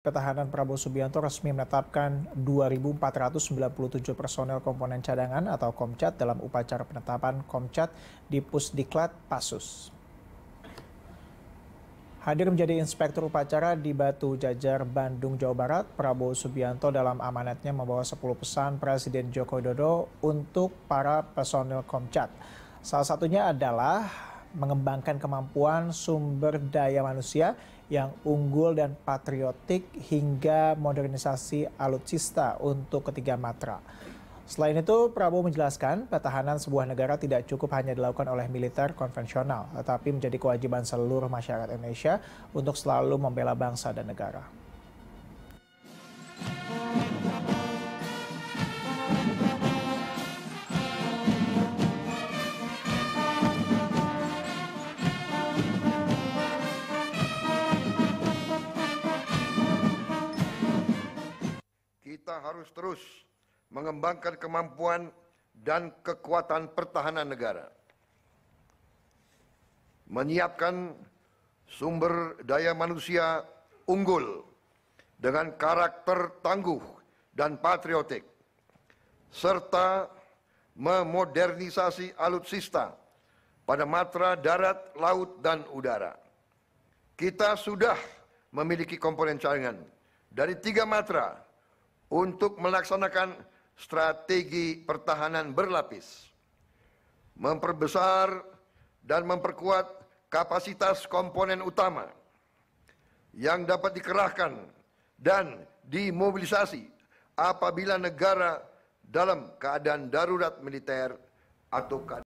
Ketahanan Prabowo Subianto resmi menetapkan 2.497 personel komponen cadangan atau Komcat dalam upacara penetapan Komcat di Pusdiklat Pasus. Hadir menjadi inspektur upacara di Batu Jajar, Bandung, Jawa Barat, Prabowo Subianto dalam amanatnya membawa 10 pesan Presiden Joko Widodo untuk para personel Komcat. Salah satunya adalah mengembangkan kemampuan sumber daya manusia yang unggul dan patriotik hingga modernisasi alutsista untuk ketiga matra. Selain itu, Prabowo menjelaskan pertahanan sebuah negara tidak cukup hanya dilakukan oleh militer konvensional, tetapi menjadi kewajiban seluruh masyarakat Indonesia untuk selalu membela bangsa dan negara. kita harus terus mengembangkan kemampuan dan kekuatan pertahanan negara. Menyiapkan sumber daya manusia unggul dengan karakter tangguh dan patriotik serta memodernisasi alutsista pada matra darat, laut, dan udara. Kita sudah memiliki komponen cadangan dari tiga matra, untuk melaksanakan strategi pertahanan berlapis, memperbesar dan memperkuat kapasitas komponen utama yang dapat dikerahkan dan dimobilisasi apabila negara dalam keadaan darurat militer atau keadaan